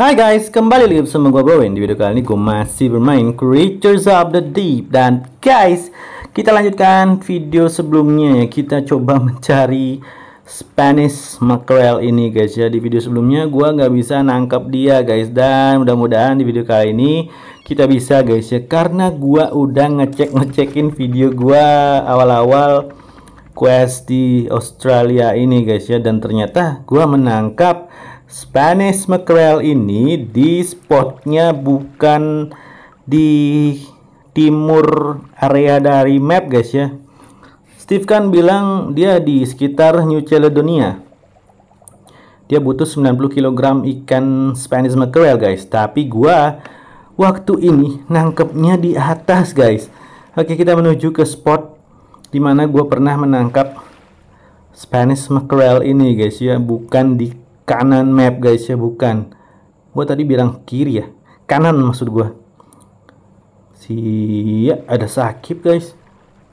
Hai guys, kembali lagi bersama gue Bowen Di video kali ini gue masih bermain Creatures of the Deep Dan guys, kita lanjutkan video sebelumnya ya Kita coba mencari Spanish Mackerel ini guys ya Di video sebelumnya gue gak bisa nangkap dia guys Dan mudah-mudahan di video kali ini kita bisa guys ya Karena gue udah ngecek-ngecekin video gue awal-awal quest di Australia ini guys ya Dan ternyata gue menangkap Spanish mackerel ini di spotnya bukan di timur area dari map guys ya Steve kan bilang dia di sekitar New Caledonia dia butuh 90 kg ikan Spanish mackerel guys tapi gua waktu ini nangkepnya di atas guys Oke kita menuju ke spot dimana gua pernah menangkap Spanish mackerel ini guys ya bukan di kanan map guys ya bukan gue tadi bilang kiri ya kanan maksud gue si ya, ada sakit guys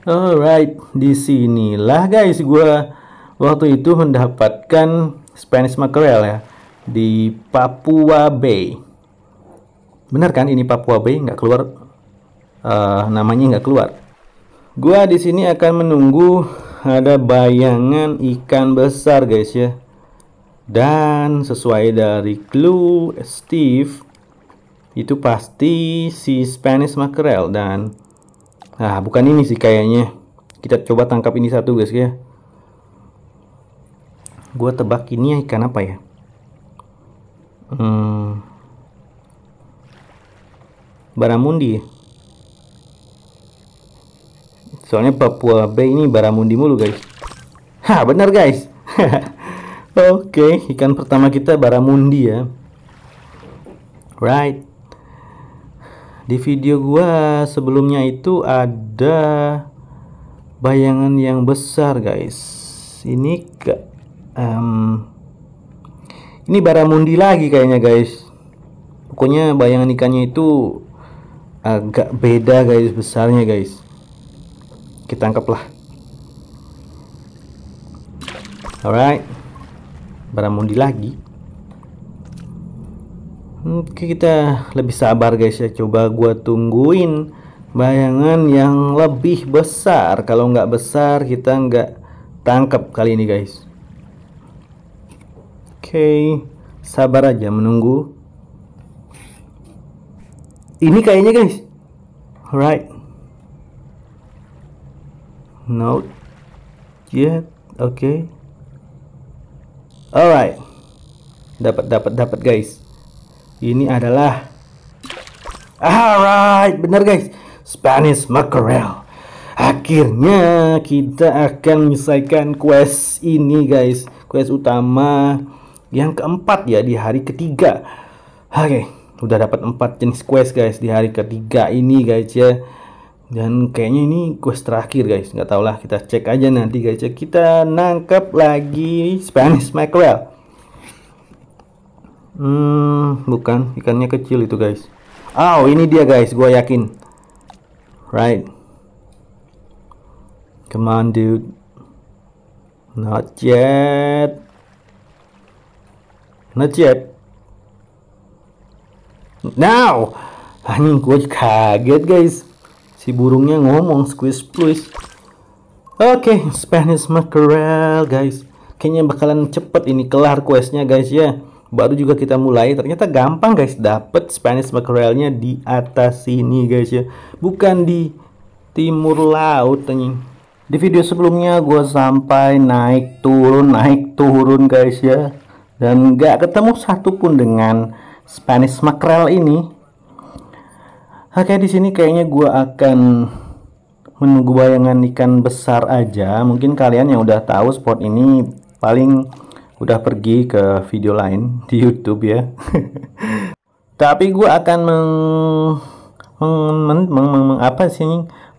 alright disinilah guys gue waktu itu mendapatkan Spanish mackerel ya di Papua Bay benar kan ini Papua Bay nggak keluar uh, namanya nggak keluar gua di sini akan menunggu ada bayangan ikan besar guys ya dan sesuai dari clue Steve itu pasti si Spanish mackerel dan nah bukan ini sih kayaknya. Kita coba tangkap ini satu guys ya. Gua tebak ini ikan apa ya? Hmm. Baramundi. Soalnya Papua B ini Baramundi mulu guys. Ha benar guys. Oke, okay, ikan pertama kita baramundi ya. Right. Di video gua sebelumnya itu ada bayangan yang besar, guys. Ini ke um, ini baramundi lagi kayaknya, guys. Pokoknya bayangan ikannya itu agak beda, guys, besarnya, guys. Kita angkaplah. Alright. Baramundi lagi Oke kita lebih sabar guys ya coba gue tungguin bayangan yang lebih besar kalau nggak besar kita nggak tangkap kali ini guys Oke sabar aja menunggu ini kayaknya guys alright Note. yet yeah. oke okay. Alright. Dapat dapat dapat guys. Ini adalah Alright, benar guys. Spanish mackerel. Akhirnya kita akan menyelesaikan quest ini guys. Quest utama yang keempat ya di hari ketiga. Oke, okay. udah dapat empat jenis quest guys di hari ketiga ini guys ya dan kayaknya ini quest terakhir guys nggak tau lah kita cek aja nanti guys ya, kita nangkep lagi Spanish mackerel hmm bukan ikannya kecil itu guys oh ini dia guys gua yakin right come on dude not yet not yet now anjing gue kaget guys si burungnya ngomong squeeze please oke okay, Spanish mackerel guys kayaknya bakalan cepet ini kelar questnya guys ya baru juga kita mulai ternyata gampang guys dapet Spanish mackerelnya di atas sini guys ya bukan di timur laut nih. di video sebelumnya gue sampai naik turun naik turun guys ya dan gak ketemu satupun dengan Spanish mackerel ini Oke, di sini kayaknya gue akan menunggu bayangan ikan besar aja. Mungkin kalian yang udah tahu spot ini paling udah pergi ke video lain di YouTube ya. Tapi gue akan meng, meng, meng, meng, meng apa sih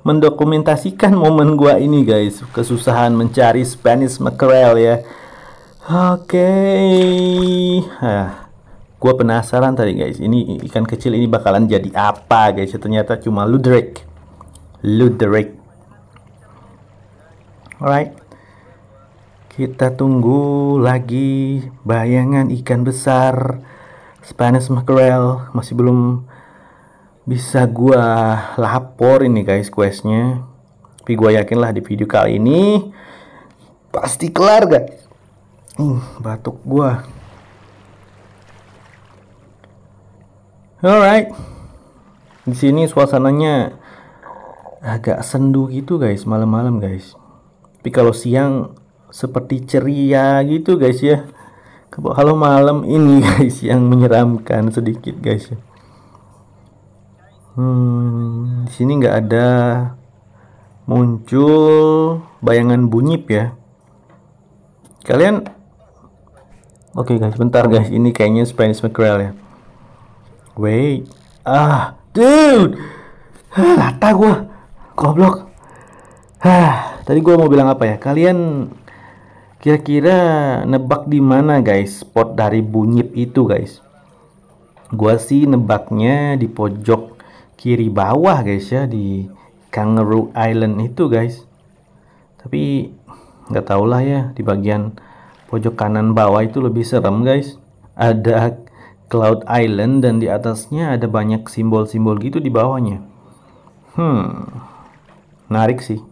mendokumentasikan momen gue ini guys kesusahan mencari Spanish mackerel ya. Oke, okay. ah, gue penasaran tadi guys, ini ikan kecil ini bakalan jadi apa guys? Ternyata cuma ludrek. Ludrek. Alright. Kita tunggu lagi bayangan ikan besar Spanish mackerel masih belum bisa gua lapor ini guys questnya. Tapi gua yakin lah di video kali ini pasti kelar guys. hmm, batuk gua. Alright. Di sini suasananya agak sendu gitu guys, malam-malam guys. Tapi kalau siang seperti ceria gitu guys ya. Kalau malam ini guys yang menyeramkan sedikit guys ya. Hmm, di sini nggak ada muncul bayangan bunyi ya. Kalian Oke okay guys, bentar guys. Ini kayaknya Spanish mackerel ya. Wait. Ah, dude. Ah, Lata gua. Goblok. Hah, tadi gua mau bilang apa ya? Kalian kira-kira nebak di mana guys spot dari bunyip itu guys? Gua sih nebaknya di pojok kiri bawah guys ya di Kangaroo Island itu guys. Tapi nggak tau lah ya di bagian pojok kanan bawah itu lebih serem guys. Ada Cloud Island dan di atasnya ada banyak simbol-simbol gitu di bawahnya. Hmm, menarik sih.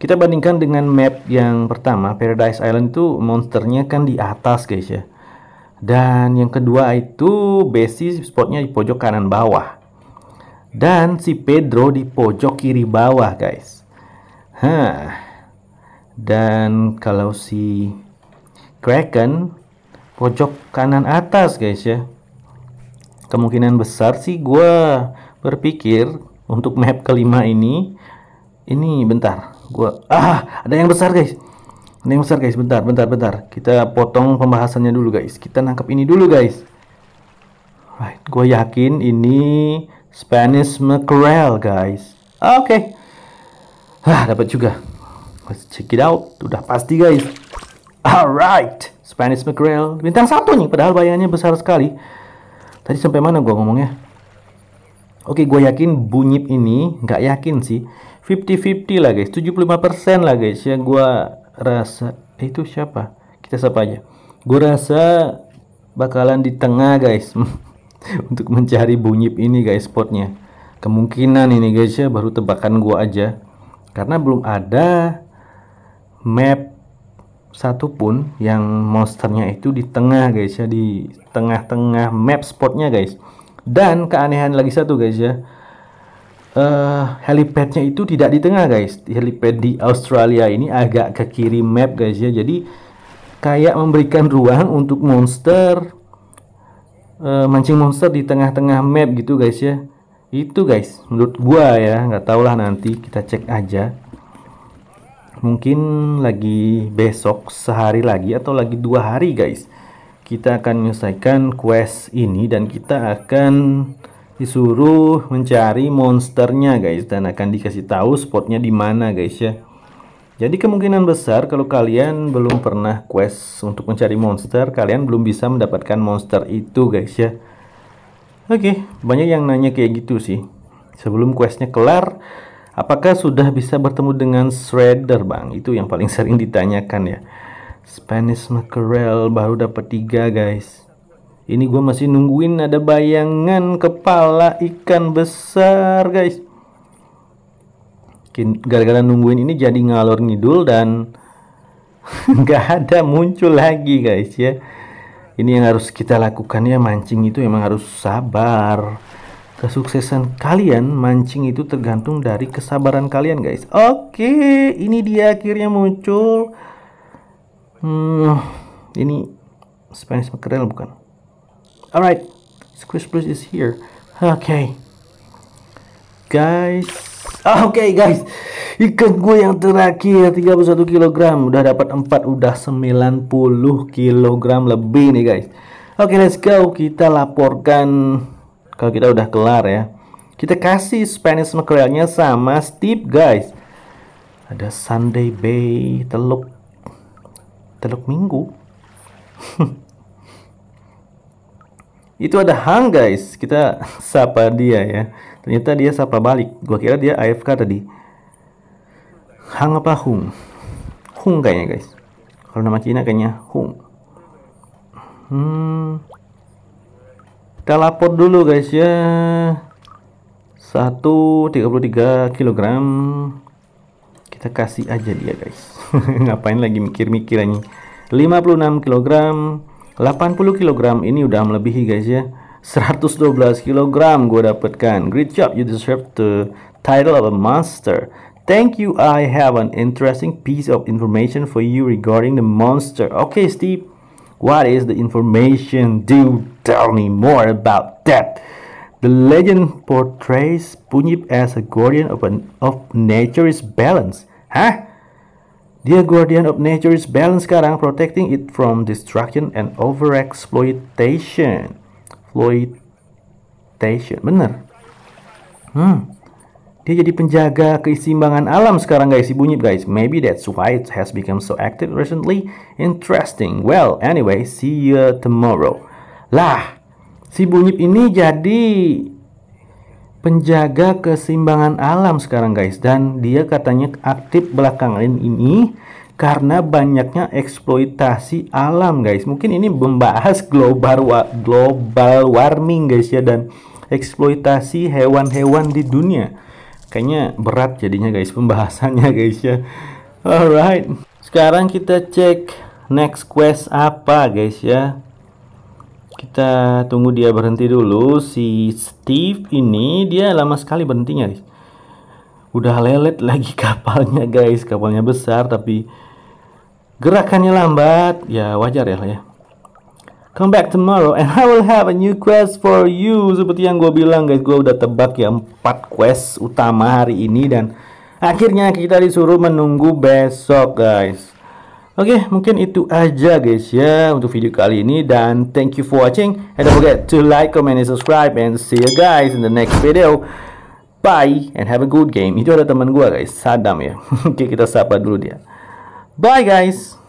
Kita bandingkan dengan map yang pertama, Paradise Island itu monsternya kan di atas guys ya. Dan yang kedua itu Bessie spotnya di pojok kanan bawah. Dan si Pedro di pojok kiri bawah guys. Hah. Dan kalau si Kraken pojok kanan atas guys ya kemungkinan besar sih gue berpikir untuk map kelima ini ini bentar gue ah ada yang besar guys ada yang besar guys bentar bentar bentar kita potong pembahasannya dulu guys kita nangkap ini dulu guys right gue yakin ini Spanish mackerel guys oke okay. ah dapat juga let's check it out udah pasti guys alright Spanish Mackerel bintang satu nih padahal bayangannya besar sekali tadi sampai mana gua ngomongnya Oke gue yakin bunyip ini nggak yakin sih 50-50 lah guys 75% lah guys ya gue rasa eh, itu siapa kita siapa aja gue rasa bakalan di tengah guys untuk mencari bunyip ini guys spotnya kemungkinan ini guys ya baru tebakan gue aja karena belum ada map satu pun yang monsternya itu di tengah guys ya di tengah-tengah map spotnya guys dan keanehan lagi satu guys ya uh, helipadnya itu tidak di tengah guys helipad di Australia ini agak ke kiri map guys ya jadi kayak memberikan ruang untuk monster uh, mancing monster di tengah-tengah map gitu guys ya itu guys menurut gua ya nggak tahulah nanti kita cek aja mungkin lagi besok sehari lagi atau lagi dua hari guys kita akan menyelesaikan quest ini dan kita akan disuruh mencari monsternya guys dan akan dikasih tahu spotnya di mana guys ya jadi kemungkinan besar kalau kalian belum pernah quest untuk mencari monster kalian belum bisa mendapatkan monster itu guys ya oke banyak yang nanya kayak gitu sih sebelum questnya kelar Apakah sudah bisa bertemu dengan shredder, Bang? Itu yang paling sering ditanyakan ya. Spanish mackerel baru dapat tiga guys. Ini gue masih nungguin ada bayangan kepala ikan besar, guys. Gara-gara nungguin ini jadi ngalor ngidul dan nggak ada muncul lagi, guys ya. Ini yang harus kita lakukan ya mancing itu emang harus sabar Kesuksesan kalian mancing itu tergantung dari kesabaran kalian, guys. Oke, ini dia akhirnya muncul. Hmm, ini Spanish mackerel bukan? Alright, Squish Plus is here. Oke, okay. guys. Oke okay, guys, ikan gue yang terakhir 31 kg udah dapat 4 udah 90 kg lebih nih guys. Oke, okay, let's go. Kita laporkan kalau kita udah kelar ya kita kasih Spanish mackerelnya sama Steve guys ada Sunday Bay teluk teluk minggu itu ada Hang guys kita sapa dia ya ternyata dia sapa balik gua kira dia AFK tadi Hang apa Hung Hung kayaknya guys kalau nama Cina kayaknya Hung hmm kita lapor dulu guys ya 133 kg kita kasih aja dia guys ngapain lagi mikir-mikir ini 56 kg 80 kg ini udah melebihi guys ya 112 kg gue dapatkan great job you deserve the title of a monster. thank you I have an interesting piece of information for you regarding the monster okay Steve What is the information? Do tell me more about that. The legend portrays Punyip as a guardian of, an, of nature's balance. Huh? Dear guardian of nature's balance sekarang protecting it from destruction and overexploitation. Exploitation. Bener. Hmm. Dia jadi penjaga keseimbangan alam sekarang guys, si bunyip guys. Maybe that's why it has become so active recently. Interesting. Well, anyway, see you tomorrow. Lah, si bunyip ini jadi penjaga keseimbangan alam sekarang guys. Dan dia katanya aktif belakangan ini karena banyaknya eksploitasi alam guys. Mungkin ini membahas global, wa global warming guys ya dan eksploitasi hewan-hewan di dunia. Kayaknya berat jadinya guys pembahasannya guys ya. Alright. Sekarang kita cek next quest apa guys ya. Kita tunggu dia berhenti dulu. Si Steve ini dia lama sekali berhentinya guys. Udah lelet lagi kapalnya guys. Kapalnya besar tapi gerakannya lambat. Ya wajar ya lah ya Come back tomorrow and I will have a new quest for you. Seperti yang gue bilang guys, gue udah tebak ya empat quest utama hari ini dan akhirnya kita disuruh menunggu besok guys. Oke, okay, mungkin itu aja guys ya untuk video kali ini dan thank you for watching. And don't forget to like, comment, and subscribe and see you guys in the next video. Bye and have a good game. Itu ada teman gue guys, Sadam ya. Oke, okay, kita sapa dulu dia. Bye guys.